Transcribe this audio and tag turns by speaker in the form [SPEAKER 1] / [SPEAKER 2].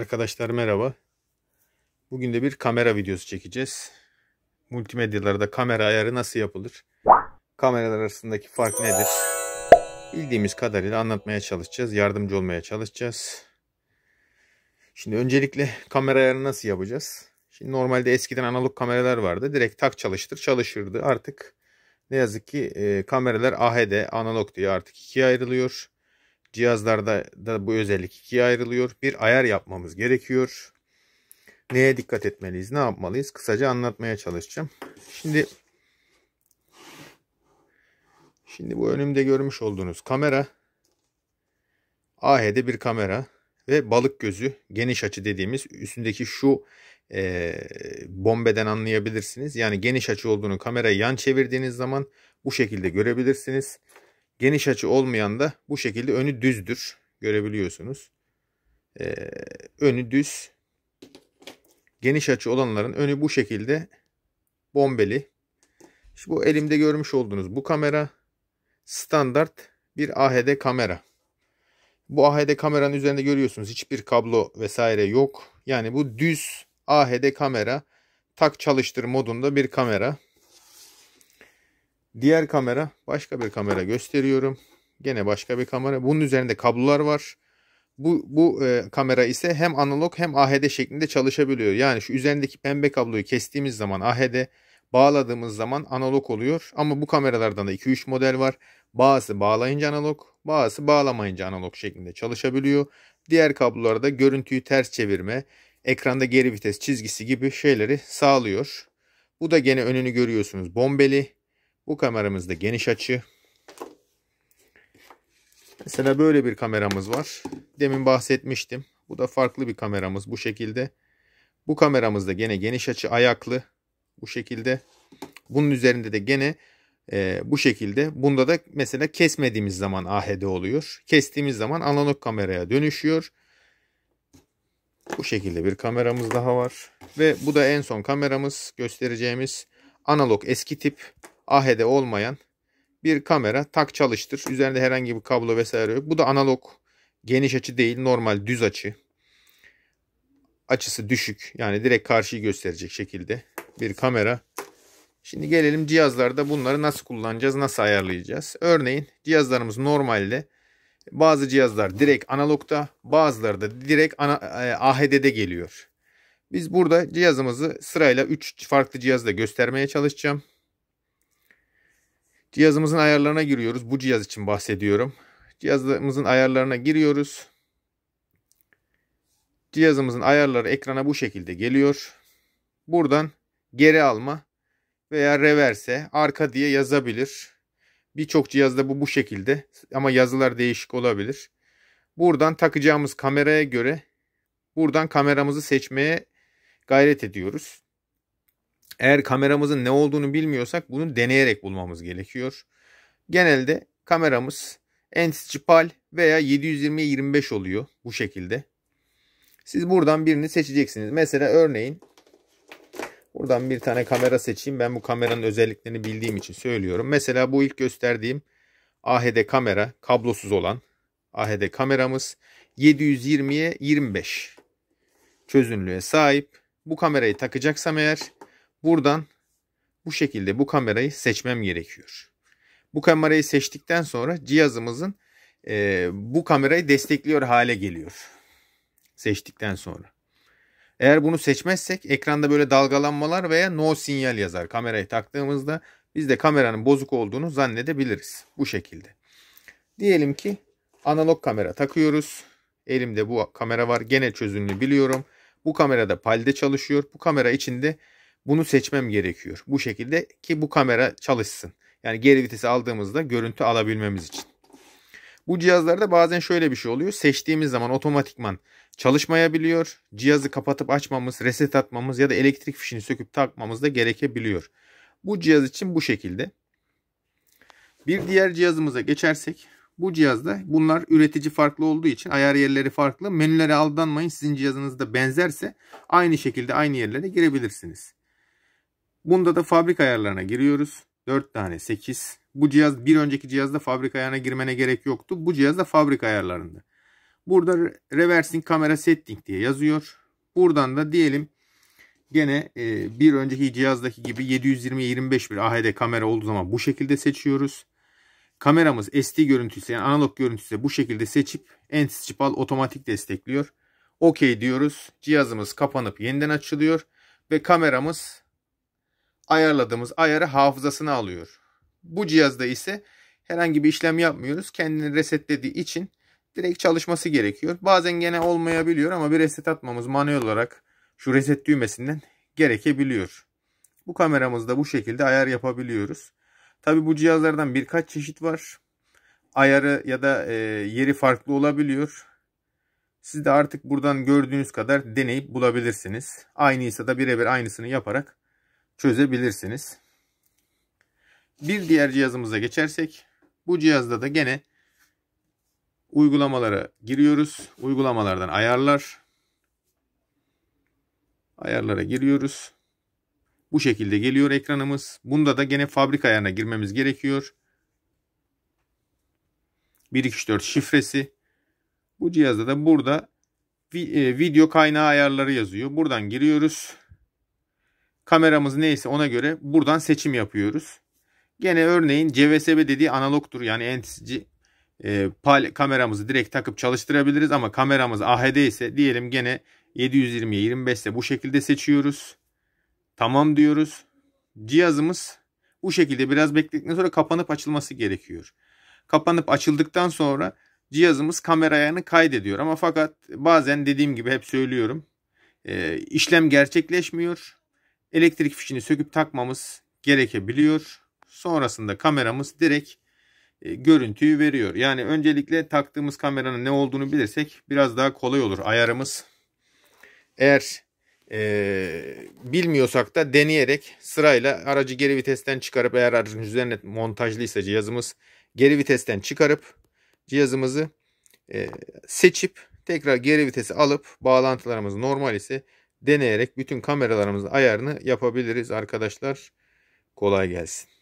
[SPEAKER 1] Arkadaşlar merhaba. Bugün de bir kamera videosu çekeceğiz. Multimedyalarda kamera ayarı nasıl yapılır? Kameralar arasındaki fark nedir? Bildiğimiz kadarıyla anlatmaya çalışacağız. Yardımcı olmaya çalışacağız. Şimdi öncelikle kamera ayarı nasıl yapacağız? Şimdi normalde eskiden analog kameralar vardı. Direkt tak çalıştır çalışırdı. Artık ne yazık ki e, kameralar AHD analog diye artık ikiye ayrılıyor cihazlarda da bu özellik ikiye ayrılıyor. Bir ayar yapmamız gerekiyor. Neye dikkat etmeliyiz, ne yapmalıyız? Kısaca anlatmaya çalışacağım. Şimdi Şimdi bu önümde görmüş olduğunuz kamera AH'de bir kamera ve balık gözü geniş açı dediğimiz üstündeki şu e, bombeden anlayabilirsiniz. Yani geniş açı olduğunu kamerayı yan çevirdiğiniz zaman bu şekilde görebilirsiniz. Geniş açı olmayan da bu şekilde önü düzdür. Görebiliyorsunuz. Ee, önü düz. Geniş açı olanların önü bu şekilde bombeli. İşte bu elimde görmüş olduğunuz bu kamera standart bir AHD kamera. Bu AHD kameranın üzerinde görüyorsunuz hiçbir kablo vesaire yok. Yani bu düz AHD kamera tak çalıştır modunda bir kamera. Diğer kamera başka bir kamera gösteriyorum. Gene başka bir kamera. Bunun üzerinde kablolar var. Bu, bu e, kamera ise hem analog hem AHD şeklinde çalışabiliyor. Yani şu üzerindeki pembe kabloyu kestiğimiz zaman AHD bağladığımız zaman analog oluyor. Ama bu kameralardan da 2-3 model var. Bazısı bağlayınca analog, bazısı bağlamayınca analog şeklinde çalışabiliyor. Diğer kablolarda görüntüyü ters çevirme, ekranda geri vites çizgisi gibi şeyleri sağlıyor. Bu da gene önünü görüyorsunuz bombeli. Bu da geniş açı. Mesela böyle bir kameramız var. Demin bahsetmiştim. Bu da farklı bir kameramız bu şekilde. Bu da gene geniş açı ayaklı bu şekilde. Bunun üzerinde de gene e, bu şekilde. Bunda da mesela kesmediğimiz zaman AHD oluyor. Kestiğimiz zaman analog kameraya dönüşüyor. Bu şekilde bir kameramız daha var. Ve bu da en son kameramız göstereceğimiz analog eski tip AHD olmayan bir kamera tak çalıştır. Üzerinde herhangi bir kablo vesaire yok. Bu da analog geniş açı değil normal düz açı. Açısı düşük yani direkt karşıyı gösterecek şekilde bir kamera. Şimdi gelelim cihazlarda bunları nasıl kullanacağız nasıl ayarlayacağız. Örneğin cihazlarımız normalde bazı cihazlar direkt analogta, bazıları da direkt e, AHD'de geliyor. Biz burada cihazımızı sırayla 3 farklı cihazda göstermeye çalışacağım. Cihazımızın ayarlarına giriyoruz. Bu cihaz için bahsediyorum. Cihazımızın ayarlarına giriyoruz. Cihazımızın ayarları ekrana bu şekilde geliyor. Buradan geri alma veya reverse, arka diye yazabilir. Birçok cihazda bu bu şekilde ama yazılar değişik olabilir. Buradan takacağımız kameraya göre buradan kameramızı seçmeye gayret ediyoruz. Eğer kameramızın ne olduğunu bilmiyorsak bunu deneyerek bulmamız gerekiyor. Genelde kameramız anticipal veya 720 25 oluyor bu şekilde. Siz buradan birini seçeceksiniz. Mesela örneğin buradan bir tane kamera seçeyim. Ben bu kameranın özelliklerini bildiğim için söylüyorum. Mesela bu ilk gösterdiğim AHD kamera kablosuz olan AHD kameramız 720'ye 25 çözünürlüğe sahip. Bu kamerayı takacaksam eğer Buradan bu şekilde bu kamerayı seçmem gerekiyor. Bu kamerayı seçtikten sonra cihazımızın e, bu kamerayı destekliyor hale geliyor. Seçtikten sonra. Eğer bunu seçmezsek ekranda böyle dalgalanmalar veya no sinyal yazar. Kamerayı taktığımızda biz de kameranın bozuk olduğunu zannedebiliriz. Bu şekilde. Diyelim ki analog kamera takıyoruz. Elimde bu kamera var. Gene çözünürlüğü biliyorum. Bu kamerada palde çalışıyor. Bu kamera içinde bunu seçmem gerekiyor. Bu şekilde ki bu kamera çalışsın. Yani geri vitesi aldığımızda görüntü alabilmemiz için. Bu cihazlarda bazen şöyle bir şey oluyor. Seçtiğimiz zaman otomatikman çalışmayabiliyor. Cihazı kapatıp açmamız, reset atmamız ya da elektrik fişini söküp takmamız da gerekebiliyor. Bu cihaz için bu şekilde. Bir diğer cihazımıza geçersek bu cihazda bunlar üretici farklı olduğu için ayar yerleri farklı. Menülere aldanmayın. Sizin cihazınızda benzerse aynı şekilde aynı yerlere girebilirsiniz. Bunda da fabrika ayarlarına giriyoruz. 4 tane 8. Bu cihaz bir önceki cihazda fabrika ayarına girmene gerek yoktu. Bu cihaz da fabrika ayarlarında. Burada reversing kamera setting diye yazıyor. Buradan da diyelim gene e, bir önceki cihazdaki gibi 720-25 bir AHD kamera olduğu zaman bu şekilde seçiyoruz. Kameramız SD görüntüsü yani analog görüntüsü bu şekilde seçip Anticipal otomatik destekliyor. OK diyoruz. Cihazımız kapanıp yeniden açılıyor ve kameramız ayarladığımız ayarı hafızasına alıyor. Bu cihazda ise herhangi bir işlem yapmıyoruz. Kendini resetlediği için direkt çalışması gerekiyor. Bazen gene olmayabiliyor ama bir reset atmamız manuel olarak şu reset düğmesinden gerekebiliyor. Bu kameramızda bu şekilde ayar yapabiliyoruz. Tabi bu cihazlardan birkaç çeşit var. Ayarı ya da e, yeri farklı olabiliyor. Siz de artık buradan gördüğünüz kadar deneyip bulabilirsiniz. Aynıysa da birebir aynısını yaparak çözebilirsiniz. Bir diğer cihazımıza geçersek bu cihazda da gene uygulamalara giriyoruz. Uygulamalardan ayarlar. Ayarlara giriyoruz. Bu şekilde geliyor ekranımız. Bunda da gene fabrika ayarına girmemiz gerekiyor. 124 şifresi. Bu cihazda da burada e, video kaynağı ayarları yazıyor. Buradan giriyoruz. Kameramız neyse ona göre buradan seçim yapıyoruz. Gene örneğin CVSB dediği analogtur. Yani entisici e, kameramızı direkt takıp çalıştırabiliriz ama kameramız AHD ise diyelim gene 720'ye 25 ise bu şekilde seçiyoruz. Tamam diyoruz. Cihazımız bu şekilde biraz bekledikten sonra kapanıp açılması gerekiyor. Kapanıp açıldıktan sonra cihazımız kamera ayarını kaydediyor ama fakat bazen dediğim gibi hep söylüyorum e, işlem gerçekleşmiyor elektrik fişini söküp takmamız gerekebiliyor. Sonrasında kameramız direkt e, görüntüyü veriyor. Yani öncelikle taktığımız kameranın ne olduğunu bilirsek biraz daha kolay olur ayarımız. Eğer e, bilmiyorsak da deneyerek sırayla aracı geri vitesten çıkarıp eğer aracın üzerine montajlıysa cihazımız geri vitesten çıkarıp cihazımızı e, seçip tekrar geri vitesi alıp bağlantılarımız normal ise deneyerek bütün kameralarımızın ayarını yapabiliriz arkadaşlar. Kolay gelsin.